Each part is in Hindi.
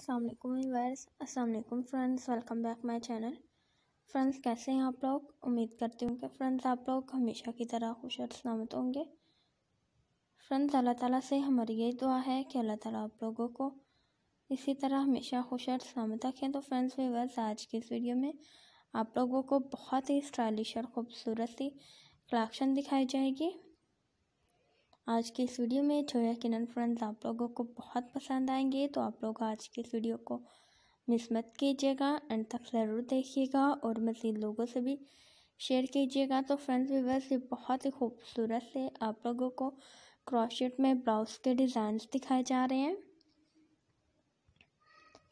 असलम वीवर्स असलम friends welcome back my channel friends कैसे हैं आप लोग उम्मीद करती हूँ कि फ्रेंड्स आप लोग हमेशा की तरह खुश और सलामत होंगे फ्रेंड्स अल्लाह ताला से हमारी यही दुआ है कि अल्लाह ताला आप लोगों को इसी तरह हमेशा खुश और सलामत रखें तो फ्रेंड्स वीवर्स आज की इस वीडियो में आप लोगों को बहुत ही स्टाइलिश और ख़ूबसूरत सी कलेक्शन दिखाई जाएगी आज की इस वीडियो में जो है किरण फ्रेंड्स आप लोगों को बहुत पसंद आएंगे तो आप लोग आज की इस वीडियो को मिस मत कीजिएगा एंड तक ज़रूर देखिएगा और मज़ीद लोगों से भी शेयर कीजिएगा तो फ्रेंड्स वीवर्स ये बहुत ही खूबसूरत से आप लोगों को क्रॉशेट में ब्लाउज़ के डिज़ाइंस दिखाए जा रहे हैं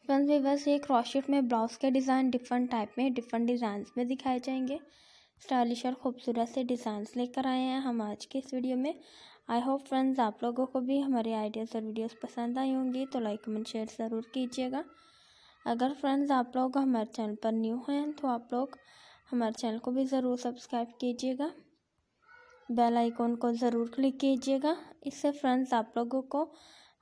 फ्रेंड्स वीवर्स ये क्रॉशेट में ब्लाउज़ के डिज़ाइन डिफरेंट टाइप में डिफरेंट डिज़ाइंस में दिखाए जाएंगे स्टाइलिश और ख़ूबसूरत से डिज़ाइंस लेकर आए हैं हम आज के इस वीडियो में आई होप फ्रेंड्स आप लोगों को भी हमारे आइडियाज़ और वीडियोस पसंद आई होंगी तो लाइक कमेंट शेयर ज़रूर कीजिएगा अगर फ्रेंड्स आप लोग हमारे चैनल पर न्यू हैं तो आप लोग हमारे चैनल को भी ज़रूर सब्सक्राइब कीजिएगा बेल आइकॉन को ज़रूर क्लिक कीजिएगा इससे फ्रेंड्स आप लोगों को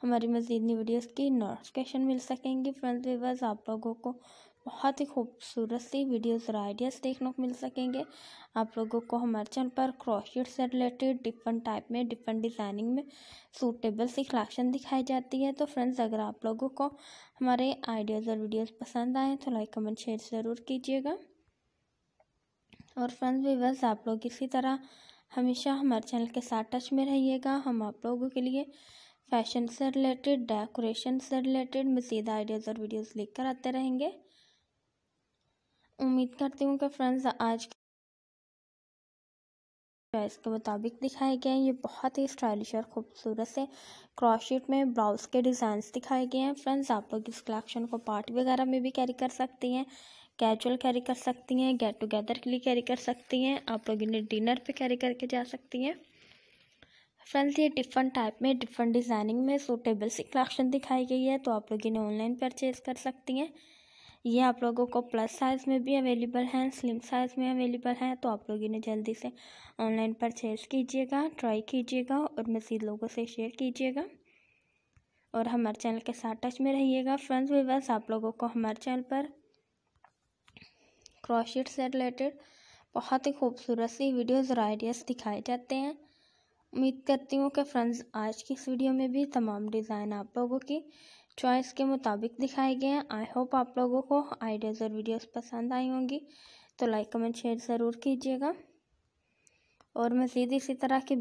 हमारी मजीदी वीडियोस की नोटिफिकेशन मिल सकेंगी फ्रेंड्स वीवर्स आप लोगों को बहुत ही खूबसूरत सी वीडियोस और आइडियाज़ देखने को मिल सकेंगे आप लोगों को हमारे चैनल पर क्रोशियट से रिलेटेड डिफरेंट टाइप में डिफरेंट डिज़ाइनिंग में सूटेबल सी कलेक्शन दिखाई जाती है तो फ्रेंड्स अगर आप लोगों को हमारे आइडियाज़ और वीडियोस पसंद आएँ तो लाइक कमेंट शेयर ज़रूर कीजिएगा और फ्रेंड्स व्यूवर्स आप लोग इसी तरह हमेशा हमारे चैनल के साथ टच में रहिएगा हम आप लोगों के लिए फैशन से रिलेटेड डेकोरेशन से रिलेटेड मज़ीद आइडियाज़ और वीडियोज़ लेकर आते रहेंगे उम्मीद करती हूँ कि फ्रेंड्स आज प्राइस के मुताबिक दिखाए गए हैं ये बहुत ही स्टाइलिश और खूबसूरत से क्रॉशेट में ब्लाउज के डिज़ाइंस दिखाए गए हैं फ्रेंड्स आप लोग इस कलेक्शन को पार्टी वगैरह में भी कैरी कर सकती हैं कैजुअल कैरी कर सकती हैं गेट टुगेदर के लिए कैरी कर सकती हैं आप लोग इन्हें डिनर पे कैरी करके जा सकती हैं फ्रेंड्स ये डिफरेंट टाइप में डिफरेंट डिज़ाइनिंग में सूटेबल सी कलेक्शन दिखाई गई है तो आप लोग इन्हें ऑनलाइन परचेज़ कर सकती हैं ये आप लोगों को प्लस साइज़ में भी अवेलेबल हैं स्लिम साइज़ में अवेलेबल हैं तो आप लोग इन्हें जल्दी से ऑनलाइन परचेज़ कीजिएगा ट्राई कीजिएगा और मज़ीद लोगों से शेयर कीजिएगा और हमारे चैनल के साथ टच में रहिएगा फ्रेंड्स वीवर्स आप लोगों को हमारे चैनल पर क्रॉशिट से रिलेटेड बहुत ही खूबसूरत सी वीडियोज़ और आइडियाज़ दिखाए जाते हैं उम्मीद करती हूँ कि फ्रेंड्स आज की इस वीडियो में भी तमाम डिज़ाइन आप लोगों की चॉइस के मुताबिक दिखाए गए हैं आई होप आप लोगों को आइडियाज़ और वीडियोस पसंद आई होंगी तो लाइक कमेंट शेयर ज़रूर कीजिएगा और मज़ीद इसी तरह की